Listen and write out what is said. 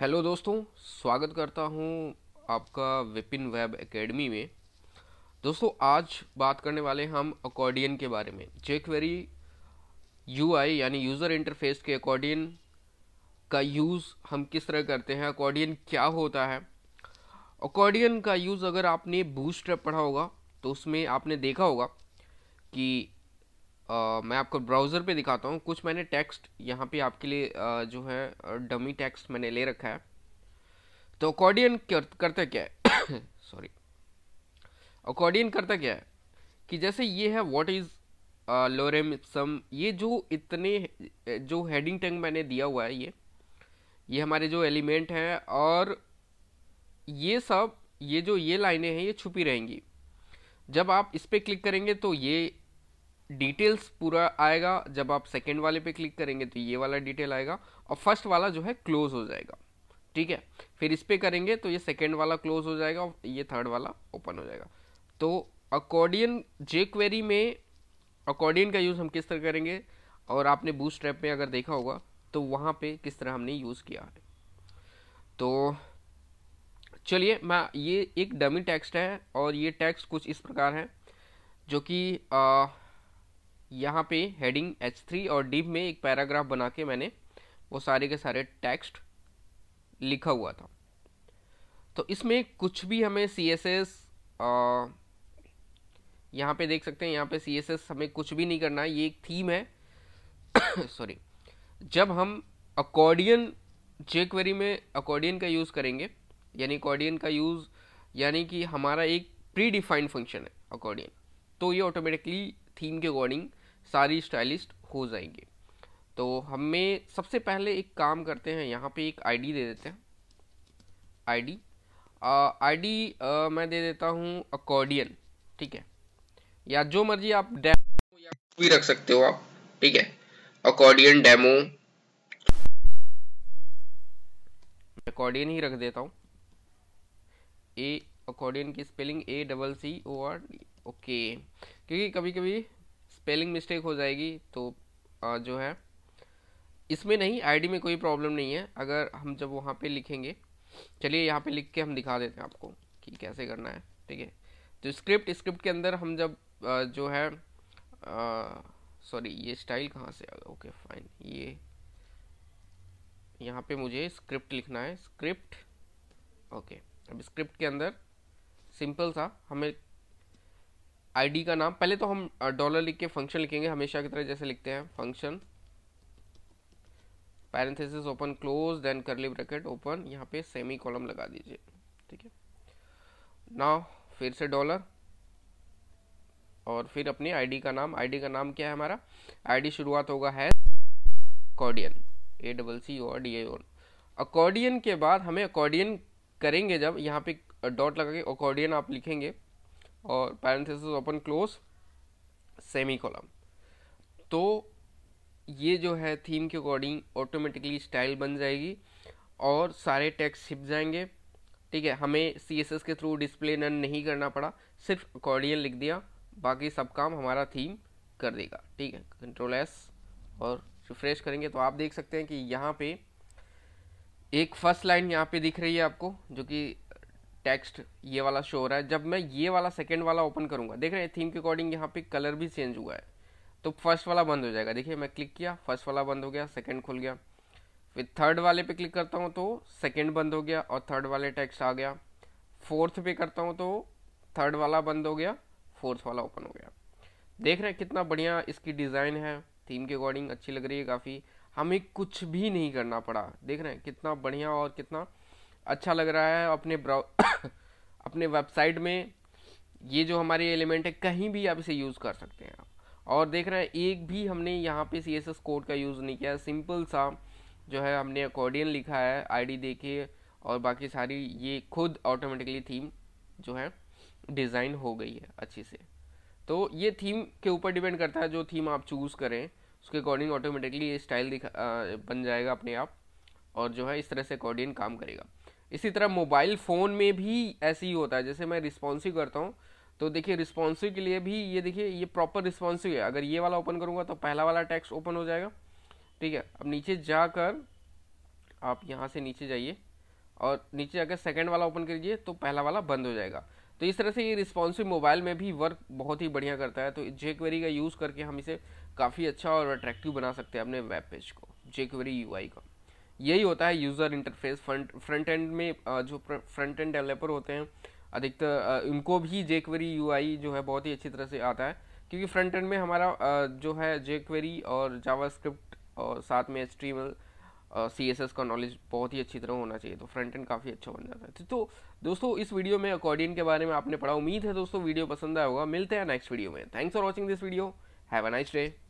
hello दोस्तों स्वागत करता हूं आपका विपिन वेब एकेडमी में दोस्तों आज बात करने वाले हम अकॉर्डियन के बारे में जेक्वेरी यूआई यानी यूज़र इंटरफेस के अकॉर्डियन का यूज़ हम किस तरह करते हैं अकॉर्डियन क्या होता है अकॉर्डियन का यूज़ अगर आपने बूस्ट पढ़ा होगा तो उसमें आपने देखा होगा कि मैं आपको ब्राउज़र पे दिखाता हूँ कुछ मैंने टेक्स्ट यहाँ पे आपके लिए जो है डमी टेक्स्ट मैंने ले रखा है तो अकॉर्डियन कर, करता क्या है सॉरी अकॉर्डियन करता क्या है कि जैसे ये है व्हाट इज़ लोरेम सम ये जो इतने जो हेडिंग टैंग मैंने दिया हुआ है ये ये हमारे जो एलिमेंट हैं और ये सब ये जो ये लाइनें हैं ये छुपी रहेंगी जब आप इस पर क्लिक करेंगे तो ये डिटेल्स पूरा आएगा जब आप सेकेंड वाले पे क्लिक करेंगे तो ये वाला डिटेल आएगा और फर्स्ट वाला जो है क्लोज हो जाएगा ठीक है फिर इस पर करेंगे तो ये सेकेंड वाला क्लोज हो जाएगा और ये थर्ड वाला ओपन हो जाएगा तो अकॉर्डियन जे क्वेरी में अकॉर्डियन का यूज़ हम किस तरह करेंगे और आपने बूस्ट ट्रैप में अगर देखा होगा तो वहाँ पे किस तरह हमने यूज़ किया है तो चलिए मैं ये एक डमी टेक्स्ट है और ये टेक्स्ट कुछ इस प्रकार है जो कि यहाँ पे हेडिंग एच थ्री और डीप में एक पैराग्राफ बना के मैंने वो सारे के सारे टेक्स्ट लिखा हुआ था तो इसमें कुछ भी हमें सी एस एस यहाँ पे देख सकते हैं यहाँ पे सी एस एस हमें कुछ भी नहीं करना है ये एक थीम है सॉरी जब हम अकॉर्डियन जेक्वेरी में अकॉर्डियन का यूज़ करेंगे यानी अकॉर्डियन का यूज़ यानी कि हमारा एक प्री डिफाइंड फंक्शन है अकॉर्डियन तो ये ऑटोमेटिकली थीम के अकॉर्डिंग सारी स्टाइलिस्ट हो जाएंगे तो हमें सबसे पहले एक काम करते हैं यहाँ पे एक आईडी दे देते हैं आईडी आईडी मैं दे देता हूँ अकॉर्डियन ठीक है या जो मर्जी आप डेमो या भी रख सकते हो आप ठीक है अकॉर्डियन डेमो अकॉर्डियन ही रख देता हूँ ए अकॉर्डियन की spelling A double C O R okay क्योंकि कभी कभी स्पेलिंग मिस्टेक हो जाएगी तो आ, जो है इसमें नहीं आईडी में कोई प्रॉब्लम नहीं है अगर हम जब वहाँ पे लिखेंगे चलिए यहाँ पे लिख के हम दिखा देते हैं आपको कि कैसे करना है ठीक है तो स्क्रिप्ट स्क्रिप्ट के अंदर हम जब आ, जो है सॉरी ये स्टाइल कहाँ से आ ओके फाइन ये यहाँ पे मुझे स्क्रिप्ट लिखना है स्क्रिप्ट ओके अब स्क्रिप्ट के अंदर सिंपल सा हमें आईडी का नाम पहले तो हम डॉलर लिख के फंक्शन लिखेंगे हमेशा की तरह जैसे लिखते हैं function parenthesis open close then curly bracket open यहाँ पे सेमी कॉलम लगा दीजिए ठीक है नाउ फिर से डॉलर और फिर अपनी आईडी का नाम आईडी का नाम क्या है हमारा आईडी शुरुआत होगा है accordion A double C O D N accordion के बाद हमें अकॉर्डियन करेंगे जब यहाँ पे डॉट लगा के अकॉर्डियन आप लिखेंगे और parenthesis open close semi colon तो ये जो है थीम के अकॉर्डिंग ऑटोमेटिकली स्टाइल बन जाएगी और सारे टेक्स्ट छिप जाएंगे ठीक है हमें सी एस एस के थ्रू डिस्प्ले नन नहीं करना पड़ा सिर्फ अकॉर्डियन लिख दिया बाकी सब काम हमारा थीम कर देगा ठीक है कंट्रोल एस और रिफ्रेश करेंगे तो आप देख सकते हैं कि यहाँ पे एक फर्स्ट लाइन यहाँ पे दिख रही है आपको जो कि टेक्स्ट ये वाला शो हो रहा है जब मैं ये वाला सेकेंड वाला ओपन करूँगा देख रहे हैं थीम के अकॉर्डिंग यहाँ पे कलर भी चेंज हुआ है तो फर्स्ट वाला बंद हो जाएगा देखिए मैं क्लिक किया फर्स्ट वाला बंद हो गया सेकेंड खुल गया फिर थर्ड वाले पे क्लिक करता हूँ तो सेकेंड बंद हो गया और थर्ड वाले टेक्स्ट आ गया फोर्थ पे करता हूँ तो थर्ड वाला बंद हो गया फोर्थ वाला ओपन हो गया देख रहे हैं कितना बढ़िया इसकी डिज़ाइन है थीम के अकॉर्डिंग अच्छी लग रही है काफ़ी हमें कुछ भी नहीं करना पड़ा देख रहे हैं कितना बढ़िया और कितना अच्छा लग रहा है अपने ब्राउ अपने वेबसाइट में ये जो हमारे एलिमेंट है कहीं भी आप इसे यूज़ कर सकते हैं आप और देख रहे हैं एक भी हमने यहाँ पे सी कोड का यूज़ नहीं किया सिंपल सा जो है हमने अकॉर्डियन लिखा है आईडी देके और बाकी सारी ये खुद ऑटोमेटिकली थीम जो है डिज़ाइन हो गई है अच्छी से तो ये थीम के ऊपर डिपेंड करता है जो थीम आप चूज़ करें उसके अकॉर्डिंग ऑटोमेटिकली ये स्टाइल दिखा बन जाएगा अपने आप और जो है इस तरह से अकॉर्डियन काम करेगा इसी तरह मोबाइल फ़ोन में भी ऐसे ही होता है जैसे मैं रिस्पॉन्सिव करता हूँ तो देखिए रिस्पॉन्सिव के लिए भी ये देखिए ये प्रॉपर रिस्पॉन्सिव है अगर ये वाला ओपन करूँगा तो पहला वाला टैक्स ओपन हो जाएगा ठीक है अब नीचे जाकर आप यहाँ से नीचे जाइए और नीचे जाकर सेकेंड वाला ओपन करिए तो पहला वाला बंद हो जाएगा तो इस तरह से ये रिस्पॉन्सिव मोबाइल में भी वर्क बहुत ही बढ़िया करता है तो जे क्वेरी का यूज़ करके हम इसे काफ़ी अच्छा और अट्रैक्टिव बना सकते हैं अपने वेब पेज को जे क्वेरी यू का यही होता है user interface front front end में जो फ्रंट एंड डेवलपर होते हैं अधिकतर उनको भी जेक्वेरी आई जो है बहुत ही अच्छी तरह से आता है क्योंकि फ्रंट एंड में हमारा जो है जेक्वेरी और जावास्क्रिप्ट और साथ में H T M C S S का नॉलेज बहुत ही अच्छी तरह होना चाहिए तो फ्रंट एंड काफ़ी अच्छा बन जाता है तो, तो दोस्तों इस वीडियो में अकॉर्डियन के बारे में आपने पढ़ा उम्मीद है दोस्तों वीडियो पसंद आया होगा मिलते हैं नेक्स्ट वीडियो में thanks for watching this video have a nice day